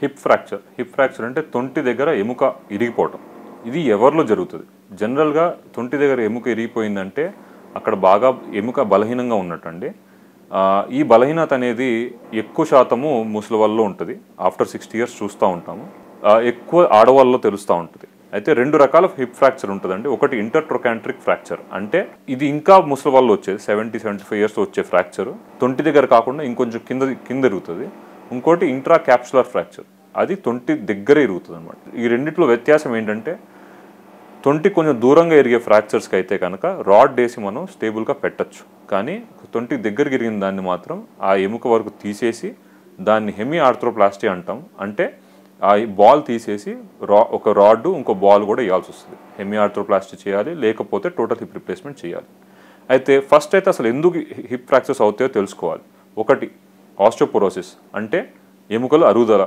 hip fracture hip fracture అంటే తొంటి దగ్గర ఎముక ఇరిగిపోవటం ఇది ఎవరిలో జరుగుతుంది జనరల్గా తొంటి దగ్గర ఎముక ఇరిగిపోయిందంటే అక్కడ బాగా ఎముక బలహీనంగా ఉన్నట్టు అండి ఈ బలహీనత అనేది ఎక్కువ శాతము ముసలి వాళ్ళలో ఉంటుంది ఆఫ్టర్ సిక్స్టీ ఇయర్స్ చూస్తూ ఉంటాము ఎక్కువ ఆడవాళ్ళలో తెలుస్తూ ఉంటుంది అయితే రెండు రకాల హిప్ ఫ్రాక్చర్ ఉంటుందండి ఒకటి ఇంటర్ ట్రొకాంట్రిక్ ఫ్రాక్చర్ అంటే ఇది ఇంకా ముసలి వాళ్ళు వచ్చేది సెవెంటీ సెవెంటీ ఫైవ్ ఇయర్స్ వచ్చే ఫ్రాక్చర్ తొంటి దగ్గర కాకుండా ఇంకొంచెం కింద కింద జరుగుతుంది ఇంకోటి ఇంట్రా క్యాప్సులర్ ఫ్రాక్చర్ అది తొంటి దగ్గర ఇరుగుతుంది అనమాట ఈ రెండింటిలో వ్యత్యాసం ఏంటంటే తొంటి కొంచెం దూరంగా ఇరిగే ఫ్రాక్చర్స్కి అయితే కనుక రాడ్ వేసి మనం స్టేబుల్గా పెట్టచ్చు కానీ తొంటి దగ్గరికి ఇరిగిన దాన్ని మాత్రం ఆ ఎముక వరకు తీసేసి దాన్ని హెమీ ఆర్థ్రోప్లాస్టీ అంటాం అంటే ఆ బాల్ తీసేసి రా ఒక రాడ్ ఇంకో బాల్ కూడా ఇవ్వాల్సి వస్తుంది హెమీ ఆర్థ్రోప్లాస్టీ చేయాలి లేకపోతే టోటల్ హిప్ రిప్లేస్మెంట్ చేయాలి అయితే ఫస్ట్ అయితే అసలు ఎందుకు హిప్ ఫ్రాక్చర్స్ అవుతాయో తెలుసుకోవాలి ఒకటి ఆస్టోపోరోసిస్ అంటే ఎముకలు అరుగుదల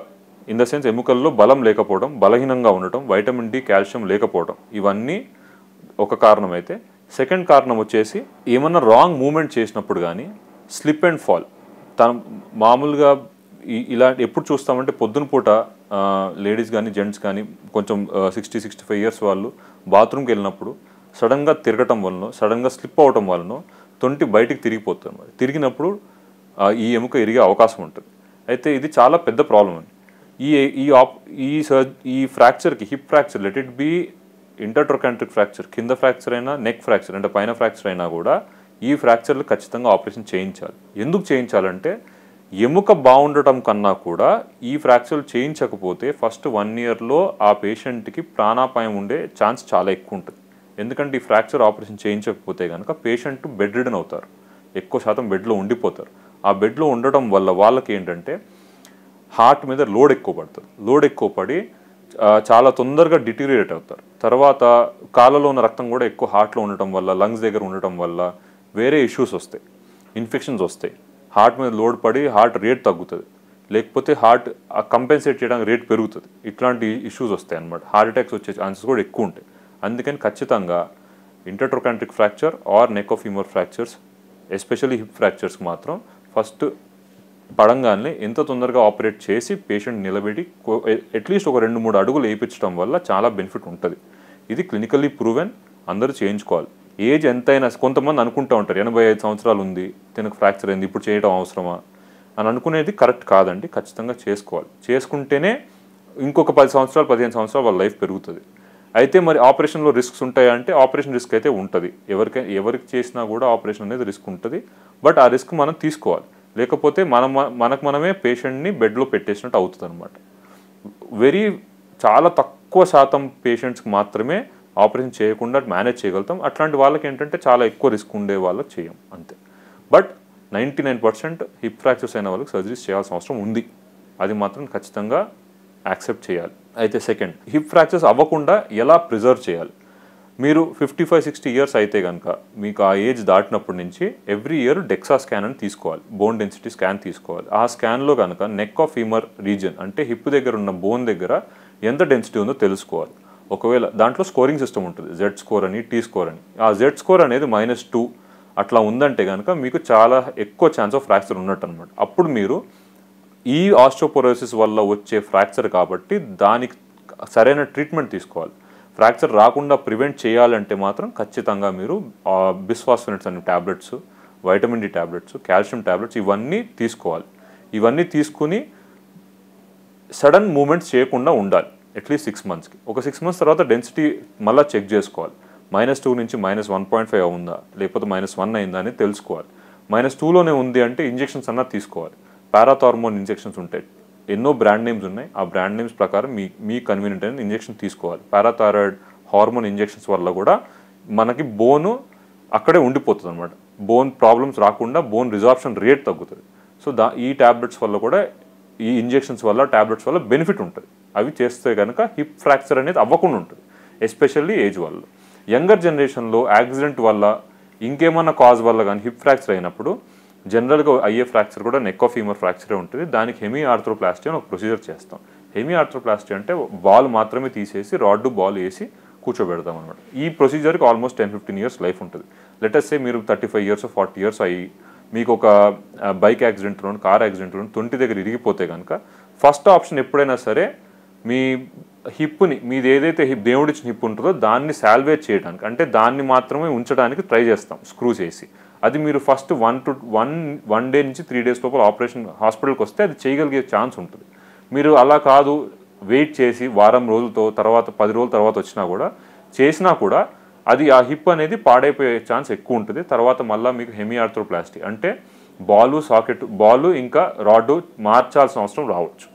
ఇన్ ద సెన్స్ ఎముకల్లో బలం లేకపోవడం బలహీనంగా ఉండటం వైటమిన్ డి కాల్షియం లేకపోవడం ఇవన్నీ ఒక కారణం అయితే సెకండ్ కారణం వచ్చేసి ఏమన్నా రాంగ్ మూమెంట్ చేసినప్పుడు కానీ స్లిప్ అండ్ ఫాల్ తన మామూలుగా ఇలా ఎప్పుడు చూస్తామంటే పొద్దున పూట లేడీస్ కానీ జెంట్స్ కానీ కొంచెం సిక్స్టీ సిక్స్టీ ఫైవ్ ఇయర్స్ వాళ్ళు బాత్రూమ్కి వెళ్ళినప్పుడు సడన్గా తిరగటం వలన సడన్గా స్లిప్ అవటం వలన తొంటి బయటికి తిరిగిపోతుంది తిరిగినప్పుడు ఈ ఎముక ఇరిగే అవకాశం ఉంటుంది అయితే ఇది చాలా పెద్ద ప్రాబ్లం అండి ఈ ఈ ఆప్ ఈ సర్జ్ ఈ ఫ్రాక్చర్కి hip fracture let it be intertrochanteric fracture కింద ఫ్రాక్చర్ అయినా నెక్ ఫ్రాక్చర్ అంటే పైన ఫ్రాక్చర్ అయినా కూడా ఈ ఫ్రాక్చర్లు ఖచ్చితంగా ఆపరేషన్ చేయించాలి ఎందుకు చేయించాలంటే ఎముక బాగుండటం కన్నా కూడా ఈ ఫ్రాక్చర్లు చేయించకపోతే ఫస్ట్ వన్ ఇయర్లో ఆ పేషెంట్కి ప్రాణాపాయం ఉండే ఛాన్స్ చాలా ఎక్కువ ఉంటుంది ఎందుకంటే ఈ ఫ్రాక్చర్ ఆపరేషన్ చేయించకపోతే కనుక పేషెంట్ బెడ్ రిడన్ అవుతారు ఎక్కువ శాతం బెడ్లో ఉండిపోతారు ఆ బెడ్లో ఉండటం వల్ల వాళ్ళకి ఏంటంటే హార్ట్ మీద లోడ్ ఎక్కువ పడుతుంది లోడ్ ఎక్కువ పడి చాలా తొందరగా డిటీరియేట్ అవుతారు తర్వాత కాళ్ళలో ఉన్న రక్తం కూడా ఎక్కువ హార్ట్లో ఉండటం వల్ల లంగ్స్ దగ్గర ఉండటం వల్ల వేరే ఇష్యూస్ వస్తాయి ఇన్ఫెక్షన్స్ వస్తాయి హార్ట్ మీద లోడ్ పడి హార్ట్ రేట్ తగ్గుతుంది లేకపోతే హార్ట్ కంపెన్సేట్ చేయడానికి రేట్ పెరుగుతుంది ఇట్లాంటి ఇష్యూస్ వస్తాయి అనమాట హార్ట్ అటాక్స్ వచ్చే ఛాన్సెస్ కూడా ఎక్కువ ఉంటాయి అందుకని ఖచ్చితంగా intertrochanteric fracture or neck of fractures especially hip ఫ్రాక్చర్స్కి మాత్రం ఫస్ట్ పడంగానే ఎంత తొందరగా ఆపరేట్ చేసి పేషెంట్ నిలబెట్టి అట్లీస్ట్ ఒక రెండు మూడు అడుగులు వేయించడం వల్ల చాలా బెనిఫిట్ ఉంటుంది ఇది క్లినికల్లీ ప్రూవెన్ అందరూ చేయించుకోవాలి ఏజ్ ఎంతైనా కొంతమంది అనుకుంటూ ఉంటారు ఎనభై ఐదు సంవత్సరాలు ఉంది తినకు ఫ్రాక్చర్ అయింది ఇప్పుడు చేయడం అవసరమా అని అనుకునేది కరెక్ట్ కాదండి ఖచ్చితంగా చేసుకోవాలి చేసుకుంటేనే ఇంకొక పది సంవత్సరాలు పదిహేను సంవత్సరాలు వాళ్ళ లైఫ్ పెరుగుతుంది అయితే మరి ఆపరేషన్లో రిస్క్స్ ఉంటాయా అంటే ఆపరేషన్ రిస్క్ అయితే ఉంటుంది ఎవరికైనా ఎవరికి చేసినా కూడా ఆపరేషన్ అనేది రిస్క్ ఉంటుంది బట్ ఆ రిస్క్ మనం తీసుకోవాలి లేకపోతే మనం మనకు మనమే పేషెంట్ని బెడ్లో పెట్టేసినట్టు అవుతుంది అనమాట వెరీ చాలా తక్కువ శాతం పేషెంట్స్కి మాత్రమే ఆపరేషన్ చేయకుండా మేనేజ్ చేయగలుగుతాం అట్లాంటి వాళ్ళకి ఏంటంటే చాలా ఎక్కువ రిస్క్ ఉండే వాళ్ళకి చేయం అంతే but ninety nine percent hip fractures అయిన వాళ్ళకి సర్జరీస్ చేయాల్సిన అవసరం ఉంది అది మాత్రం ఖచ్చితంగా యాక్సెప్ట్ చేయాలి అయితే సెకండ్ హిప్ ఫ్రాక్చర్స్ అవ్వకుండా ఎలా ప్రిజర్వ్ చేయాలి మీరు ఫిఫ్టీ ఫైవ్ సిక్స్టీ ఇయర్స్ అయితే కనుక మీకు ఆ ఏజ్ దాటినప్పటి నుంచి ఎవ్రీ ఇయర్ డెక్సా స్కాన్ అని తీసుకోవాలి బోన్ డెన్సిటీ స్కాన్ తీసుకోవాలి ఆ స్కాన్లో కనుక నెక్ ఆఫ్ ఫీమర్ రీజన్ అంటే హిప్ దగ్గర ఉన్న బోన్ దగ్గర ఎంత డెన్సిటీ ఉందో తెలుసుకోవాలి ఒకవేళ దాంట్లో స్కోరింగ్ సిస్టమ్ ఉంటుంది జెడ్ స్కోర్ అని టీ స్కోర్ అని ఆ జెడ్ స్కోర్ అనేది మైనస్ టూ అట్లా ఉందంటే కనుక మీకు చాలా ఎక్కువ ఛాన్స్ ఆఫ్ ఫ్రాక్చర్ ఉన్నట్టు అనమాట అప్పుడు మీరు ఈ ఆస్ట్రోపోరోసిస్ వల్ల వచ్చే ఫ్రాక్చర్ కాబట్టి దానికి సరైన ట్రీట్మెంట్ తీసుకోవాలి ఫ్రాక్చర్ రాకుండా ప్రివెంట్ చేయాలంటే మాత్రం ఖచ్చితంగా మీరు బిస్ఫాస్ఫినెట్స్ అనే tablets vitamin D tablets calcium tablets ఇవన్నీ తీసుకోవాలి ఇవన్నీ తీసుకుని సడన్ మూమెంట్స్ చేయకుండా ఉండాలి అట్లీస్ట్ సిక్స్ మంత్స్కి ఒక సిక్స్ మంత్స్ తర్వాత డెన్సిటీ మళ్ళీ చెక్ చేసుకోవాలి మైనస్ టూ నుంచి మైనస్ వన్ పాయింట్ ఫైవ్ ఉందా లేకపోతే మైనస్ వన్ అయిందా అని తెలుసుకోవాలి మైనస్ టూలోనే ఉంది అంటే ఇంజెక్షన్స్ అన్నా తీసుకోవాలి పారాథార్మోన్ ఇంజెక్షన్స్ ఉంటాయి ఎన్నో బ్రాండ్ నేమ్స్ ఉన్నాయి ఆ బ్రాండ్ నేమ్స్ ప్రకారం మీ మీ కన్వీనియంట్ అయిన ఇంజెక్షన్ తీసుకోవాలి పారాథైరాయిడ్ హార్మోన్ ఇంజెక్షన్స్ వల్ల కూడా మనకి బోను అక్కడే ఉండిపోతుంది అనమాట బోన్ ప్రాబ్లమ్స్ రాకుండా బోన్ రిజార్ప్షన్ రేట్ తగ్గుతుంది సో దా ఈ ట్యాబ్లెట్స్ వల్ల కూడా ఈ ఇంజెక్షన్స్ వల్ల ట్యాబ్లెట్స్ వల్ల బెనిఫిట్ ఉంటుంది అవి చేస్తే కనుక హిప్ ఫ్రాక్చర్ అనేది అవ్వకుండా ఉంటుంది ఎస్పెషల్లీ ఏజ్ వల్ల యంగర్ జనరేషన్లో యాక్సిడెంట్ వల్ల ఇంకేమన్నా కాజ్ వల్ల కానీ హిప్ ఫ్రాక్చర్ అయినప్పుడు జనరల్గా అయ్యే ఫ్రాక్చర్ కూడా నెక్ ఆఫ్ ఫీమర్ ఫ్రాక్చరే ఉంటుంది దానికి హెమీ ఆర్థ్రోప్లాస్టీ అని ఒక ప్రొసీజర్ చేస్తాం హెమీ ఆర్థ్రోప్లాస్టీ అంటే బాల్ మాత్రమే తీసేసి రాడ్డు బాల్ వేసి కూర్చోబెడతాం అనమాట ఈ ప్రొసీజర్కి almost ten fifteen years life ఉంటుంది లెటెస్టే మీరు thirty five years forty years అయ్యి మీకు ఒక బైక్ యాక్సిడెంట్లో కార్ యాక్సిడెంట్లో తొంటి దగ్గర ఇరిగిపోతే కనుక ఫస్ట్ ఆప్షన్ ఎప్పుడైనా సరే మీ హిప్ని మీది ఏదైతే హిప్ దేవుడిచ్చిన హిప్ ఉంటుందో దాన్ని శాల్వేట్ చేయడానికి అంటే దాన్ని మాత్రమే ఉంచడానికి ట్రై చేస్తాం స్క్రూ చేసి అది మీరు first one two one one day నుంచి త్రీ డేస్ లోపల ఆపరేషన్ హాస్పిటల్కి వస్తే అది చేయగలిగే ఛాన్స్ ఉంటుంది మీరు అలా కాదు వెయిట్ చేసి వారం రోజులతో తర్వాత పది రోజుల తర్వాత వచ్చినా కూడా చేసినా కూడా అది ఆ హిప్ అనేది పాడైపోయే ఛాన్స్ ఎక్కువ ఉంటుంది తర్వాత మళ్ళీ మీకు హెమియార్థ్రోప్లాస్టీ అంటే బాలు సాకెట్ బాలు ఇంకా రాడ్డు మార్చాల్సిన అవసరం రావచ్చు